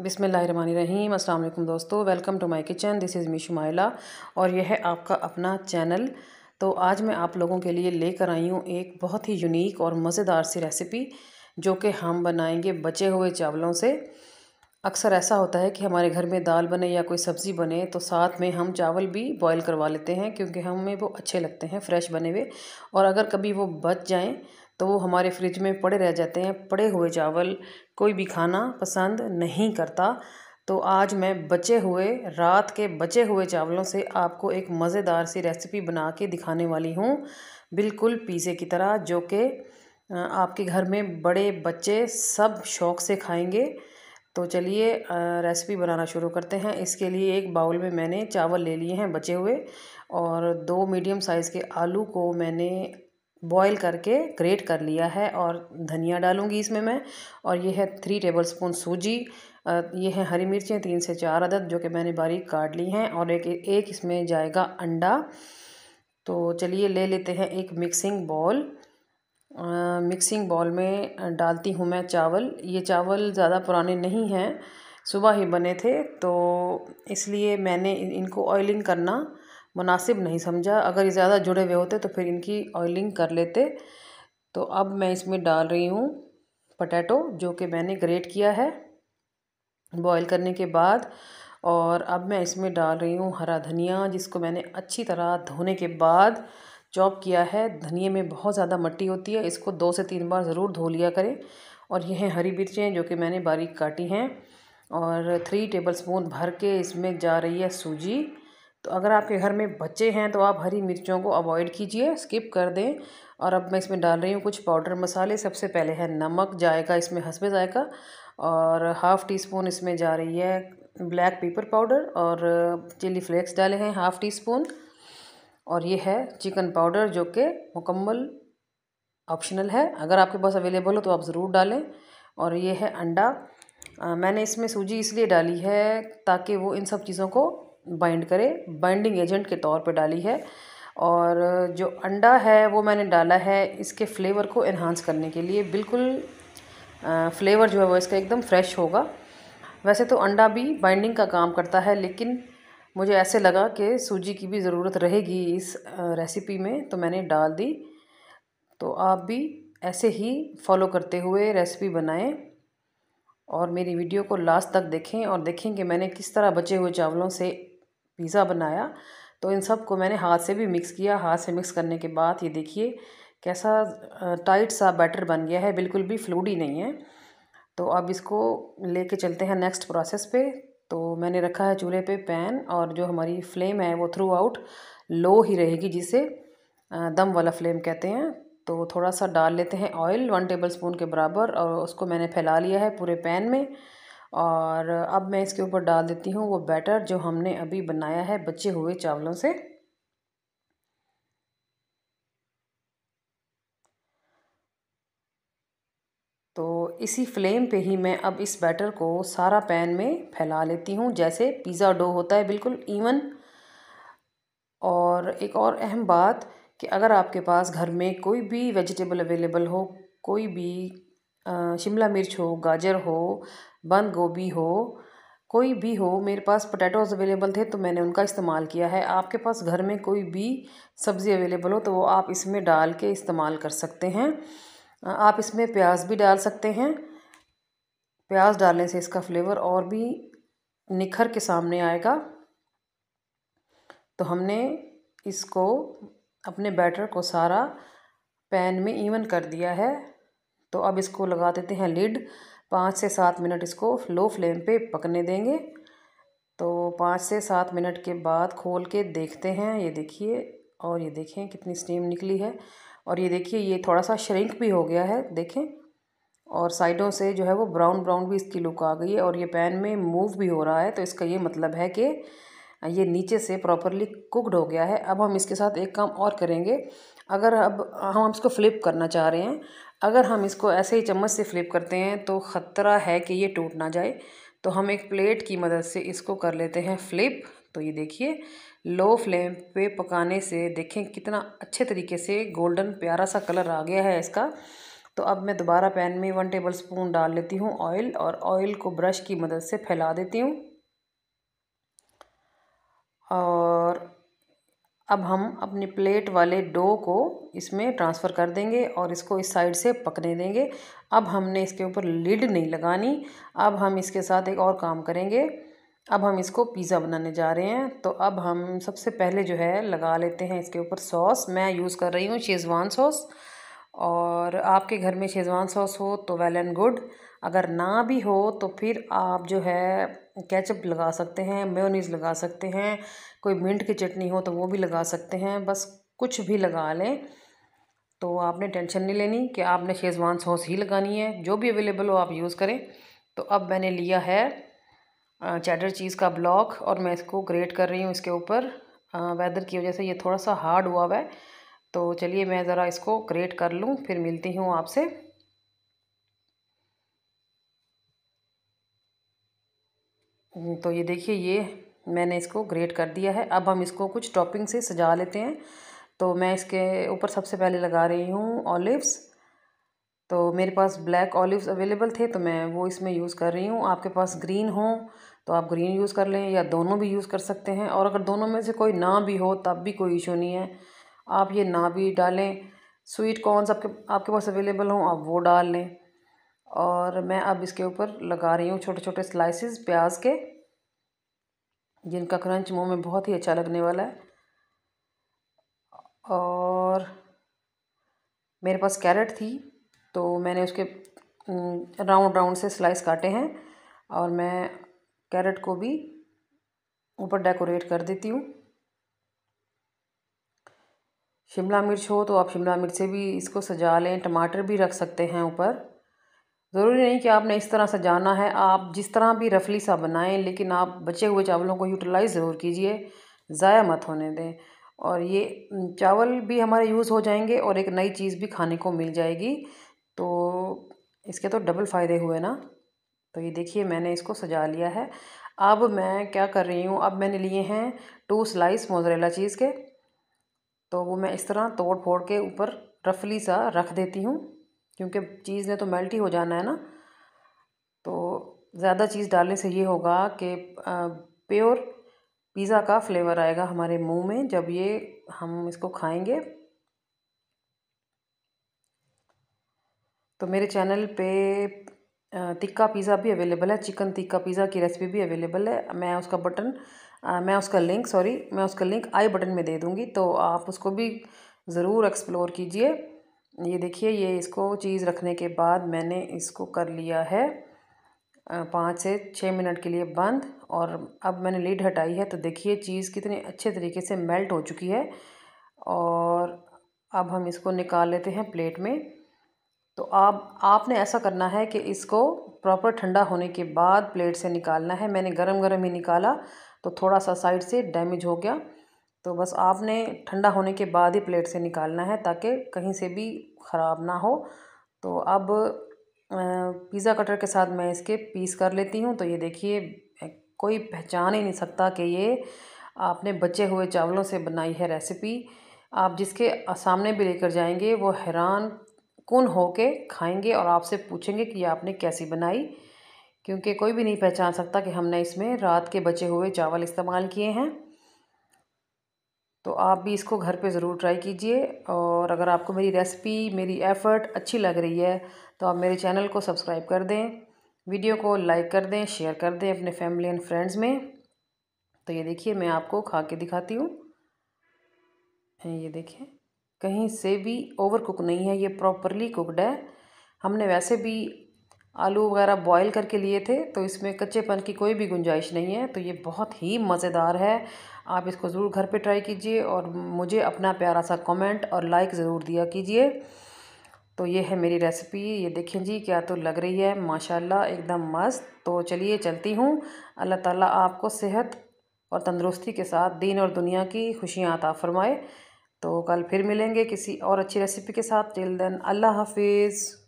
बिसमीम अल्लाम दोस्तों welcome to my kitchen this is me Shumaila और यह है आपका अपना चैनल तो आज मैं आप लोगों के लिए लेकर आई हूँ एक बहुत ही यूनिक और मज़ेदार सी रेसिपी जो कि हम बनाएंगे बचे हुए चावलों से अक्सर ऐसा होता है कि हमारे घर में दाल बने या कोई सब्ज़ी बने तो साथ में हम चावल भी बॉयल करवा लेते हैं क्योंकि हमें वो अच्छे लगते हैं फ्रेश बने हुए और अगर कभी वो बच जाएँ तो वो हमारे फ्रिज में पड़े रह जाते हैं पड़े हुए चावल कोई भी खाना पसंद नहीं करता तो आज मैं बचे हुए रात के बचे हुए चावलों से आपको एक मज़ेदार सी रेसिपी बना के दिखाने वाली हूँ बिल्कुल पीज़े की तरह जो कि आपके घर में बड़े बच्चे सब शौक़ से खाएंगे तो चलिए रेसिपी बनाना शुरू करते हैं इसके लिए एक बाउल में मैंने चावल ले लिए हैं बचे हुए और दो मीडियम साइज़ के आलू को मैंने बॉईल करके ग्रेट कर लिया है और धनिया डालूंगी इसमें मैं और ये है थ्री टेबलस्पून सूजी ये है हरी मिर्चें तीन से चार अदद जो कि मैंने बारीक काट ली हैं और एक एक इसमें जाएगा अंडा तो चलिए ले लेते हैं एक मिक्सिंग बॉल मिक्सिंग बॉल में डालती हूँ मैं चावल ये चावल ज़्यादा पुराने नहीं हैं सुबह ही बने थे तो इसलिए मैंने इनको ऑयलिंग करना मुनासिब नहीं समझा अगर ये ज़्यादा जुड़े हुए होते तो फिर इनकी ऑयलिंग कर लेते तो अब मैं इसमें डाल रही हूँ पटैटो जो कि मैंने ग्रेट किया है बॉयल करने के बाद और अब मैं इसमें डाल रही हूँ हरा धनिया जिसको मैंने अच्छी तरह धोने के बाद चॉप किया है धनिए में बहुत ज़्यादा मट्टी होती है इसको दो से तीन बार ज़रूर धो लिया करें और यह हरी मिर्चें जो कि मैंने बारीक काटी हैं और थ्री टेबल स्पून भर के इसमें जा रही है सूजी तो अगर आपके घर में बच्चे हैं तो आप हरी मिर्चों को अवॉइड कीजिए स्किप कर दें और अब मैं इसमें डाल रही हूँ कुछ पाउडर मसाले सबसे पहले है नमक जायका इसमें हंसबे जायका और हाफ़ टी स्पून इसमें जा रही है ब्लैक पेपर पाउडर और चिली फ्लेक्स डाले हैं हाफ़ टी स्पून और ये है चिकन पाउडर जो कि मुकम्मल ऑप्शनल है अगर आपके पास अवेलेबल हो तो आप ज़रूर डालें और ये है अंडा आ, मैंने इसमें सूजी इसलिए डाली है ताकि वो इन सब चीज़ों को बाइंड करे बाइंडिंग एजेंट के तौर पे डाली है और जो अंडा है वो मैंने डाला है इसके फ्लेवर को इन्हांस करने के लिए बिल्कुल फ्लेवर जो है वो इसका एकदम फ्रेश होगा वैसे तो अंडा भी बाइंडिंग का काम करता है लेकिन मुझे ऐसे लगा कि सूजी की भी ज़रूरत रहेगी इस रेसिपी में तो मैंने डाल दी तो आप भी ऐसे ही फॉलो करते हुए रेसिपी बनाएं और मेरी वीडियो को लास्ट तक देखें और देखें कि मैंने किस तरह बचे हुए चावलों से पिज़्ज़ा बनाया तो इन सब को मैंने हाथ से भी मिक्स किया हाथ से मिक्स करने के बाद ये देखिए कैसा टाइट सा बैटर बन गया है बिल्कुल भी फ्लूडी नहीं है तो अब इसको लेके चलते हैं नेक्स्ट प्रोसेस पे तो मैंने रखा है चूल्हे पे पैन और जो हमारी फ्लेम है वो थ्रू आउट लो ही रहेगी जिसे दम वाला फ्लेम कहते हैं तो थोड़ा सा डाल लेते हैं ऑयल वन टेबल स्पून के बराबर और उसको मैंने फैला लिया है पूरे पैन में और अब मैं इसके ऊपर डाल देती हूँ वो बैटर जो हमने अभी बनाया है बचे हुए चावलों से तो इसी फ्लेम पे ही मैं अब इस बैटर को सारा पैन में फैला लेती हूँ जैसे पिज़्ज़ा डो होता है बिल्कुल इवन और एक और अहम बात कि अगर आपके पास घर में कोई भी वेजिटेबल अवेलेबल हो कोई भी शिमला मिर्च हो गाजर हो बंद गोभी हो कोई भी हो मेरे पास पोटैटोज अवेलेबल थे तो मैंने उनका इस्तेमाल किया है आपके पास घर में कोई भी सब्ज़ी अवेलेबल हो तो वो आप इसमें डाल के इस्तेमाल कर सकते हैं आप इसमें प्याज भी डाल सकते हैं प्याज डालने से इसका फ्लेवर और भी निखर के सामने आएगा तो हमने इसको अपने बैटर को सारा पैन में इवन कर दिया है तो अब इसको लगा देते हैं लिड पाँच से सात मिनट इसको लो फ्लेम पे पकने देंगे तो पाँच से सात मिनट के बाद खोल के देखते हैं ये देखिए और ये देखें कितनी स्टीम निकली है और ये देखिए ये थोड़ा सा श्रिंक भी हो गया है देखें और साइडों से जो है वो ब्राउन ब्राउन भी इसकी लुक आ गई है और ये पैन में मूव भी हो रहा है तो इसका ये मतलब है कि ये नीचे से प्रॉपरली कुकड हो गया है अब हम इसके साथ एक काम और करेंगे अगर अब हम इसको फ्लिप करना चाह रहे हैं अगर हम इसको ऐसे ही चम्मच से फ्लिप करते हैं तो ख़तरा है कि ये टूट ना जाए तो हम एक प्लेट की मदद से इसको कर लेते हैं फ्लिप तो ये देखिए लो फ्लेम पे पकाने से देखें कितना अच्छे तरीके से गोल्डन प्यारा सा कलर आ गया है इसका तो अब मैं दोबारा पैन में वन टेबल स्पून डाल लेती हूँ ऑयल और ऑयल को ब्रश की मदद से फैला देती हूँ और अब हम अपने प्लेट वाले डो को इसमें ट्रांसफ़र कर देंगे और इसको इस साइड से पकने देंगे अब हमने इसके ऊपर लिड नहीं लगानी अब हम इसके साथ एक और काम करेंगे अब हम इसको पिज़्ज़ा बनाने जा रहे हैं तो अब हम सबसे पहले जो है लगा लेते हैं इसके ऊपर सॉस मैं यूज़ कर रही हूँ शेज़वान सॉस और आपके घर में शेज़वान सॉस हो तो वेल एंड गुड अगर ना भी हो तो फिर आप जो है केचप लगा सकते हैं मेयोनीज़ लगा सकते हैं कोई मिंट की चटनी हो तो वो भी लगा सकते हैं बस कुछ भी लगा लें तो आपने टेंशन नहीं लेनी कि आपने शेज़वान सॉस ही लगानी है जो भी अवेलेबल हो आप यूज़ करें तो अब मैंने लिया है चैटर चीज़ का ब्लॉक और मैं इसको ग्रेट कर रही हूँ इसके ऊपर वेदर की वजह से ये थोड़ा सा हार्ड हुआ हुआ है तो चलिए मैं ज़रा इसको क्रिएट कर लूँ फिर मिलती हूँ आपसे हम्म, तो ये देखिए ये मैंने इसको ग्रेट कर दिया है अब हम इसको कुछ टॉपिंग से सजा लेते हैं तो मैं इसके ऊपर सबसे पहले लगा रही हूँ ऑलिव्स तो मेरे पास ब्लैक ऑलिव्स अवेलेबल थे तो मैं वो इसमें यूज़ कर रही हूँ आपके पास ग्रीन हो तो आप ग्रीन यूज़ कर लें या दोनों भी यूज़ कर सकते हैं और अगर दोनों में से कोई ना भी हो तब भी कोई इशू नहीं है आप ये ना भी डालें स्वीट कॉर्नस आपके आपके पास अवेलेबल हों आप वो डाल लें और मैं अब इसके ऊपर लगा रही हूँ छोटे छोटे स्लाइसेस प्याज के जिनका क्रंच मुंह में बहुत ही अच्छा लगने वाला है और मेरे पास कैरेट थी तो मैंने उसके राउंड राउंड से स्लाइस काटे हैं और मैं कैरेट को भी ऊपर डेकोरेट कर देती हूँ शिमला मिर्च हो तो आप शिमला मिर्च से भी इसको सजा लें टमाटर भी रख सकते हैं ऊपर ज़रूरी नहीं कि आपने इस तरह सजाना है आप जिस तरह भी रफली सा बनाएं लेकिन आप बचे हुए चावलों को यूटिलाइज़ ज़रूर कीजिए ज़ाया मत होने दें और ये चावल भी हमारे यूज़ हो जाएंगे और एक नई चीज़ भी खाने को मिल जाएगी तो इसके तो डबल फ़ायदे हुए ना तो ये देखिए मैंने इसको सजा लिया है अब मैं क्या कर रही हूँ अब मैंने लिए हैं टू स्लाइस मोजरेला चीज़ के तो वो मैं इस तरह तोड़ फोड़ के ऊपर रफली सा रख देती हूँ क्योंकि चीज़ ने तो मेल्ट ही हो जाना है ना तो ज़्यादा चीज़ डालने से ये होगा कि प्योर पिज़्ज़ा का फ्लेवर आएगा हमारे मुंह में जब ये हम इसको खाएंगे तो मेरे चैनल पे टिक्का पिज़्ज़ा भी अवेलेबल है चिकन टिक्का पिज़्ज़ा की रेसिपी भी अवेलेबल है मैं उसका बटन आ, मैं उसका लिंक सॉरी मैं उसका लिंक आई बटन में दे दूँगी तो आप उसको भी ज़रूर एक्सप्लोर कीजिए ये देखिए ये इसको चीज़ रखने के बाद मैंने इसको कर लिया है पाँच से छः मिनट के लिए बंद और अब मैंने लीड हटाई है तो देखिए चीज़ कितने अच्छे तरीके से मेल्ट हो चुकी है और अब हम इसको निकाल लेते हैं प्लेट में तो आप आपने ऐसा करना है कि इसको प्रॉपर ठंडा होने के बाद प्लेट से निकालना है मैंने गरम गरम ही निकाला तो थोड़ा सा साइड से डैमेज हो गया तो बस आपने ठंडा होने के बाद ही प्लेट से निकालना है ताकि कहीं से भी ख़राब ना हो तो अब पिज़्ज़ा कटर के साथ मैं इसके पीस कर लेती हूँ तो ये देखिए कोई पहचान ही नहीं सकता कि ये आपने बचे हुए चावलों से बनाई है रेसिपी आप जिसके सामने भी लेकर जाएंगे वो हैरान कन हो के खाएंगे और आपसे पूछेंगे कि आपने कैसी बनाई क्योंकि कोई भी नहीं पहचान सकता कि हमने इसमें रात के बचे हुए चावल इस्तेमाल किए हैं तो आप भी इसको घर पे ज़रूर ट्राई कीजिए और अगर आपको मेरी रेसिपी मेरी एफ़र्ट अच्छी लग रही है तो आप मेरे चैनल को सब्सक्राइब कर दें वीडियो को लाइक कर दें शेयर कर दें अपने फैमिली एंड फ्रेंड्स में तो ये देखिए मैं आपको खा के दिखाती हूँ ये देखिए कहीं से भी ओवर कुक नहीं है ये प्रॉपरली कुकड है हमने वैसे भी आलू वगैरह बॉईल करके लिए थे तो इसमें कच्चेपन की कोई भी गुंजाइश नहीं है तो ये बहुत ही मज़ेदार है आप इसको ज़रूर घर पे ट्राई कीजिए और मुझे अपना प्यारा सा कमेंट और लाइक ज़रूर दिया कीजिए तो ये है मेरी रेसिपी ये देखें जी क्या तो लग रही है माशाल्लाह एकदम मस्त तो चलिए चलती हूँ अल्लाह ताला आपको सेहत और तंदुरुस्ती के साथ दीन और दुनिया की खुशियाँ आता फ़रमाए तो कल फिर मिलेंगे किसी और अच्छी रेसिपी के साथ टिल दिन अल्लाह हाफिज़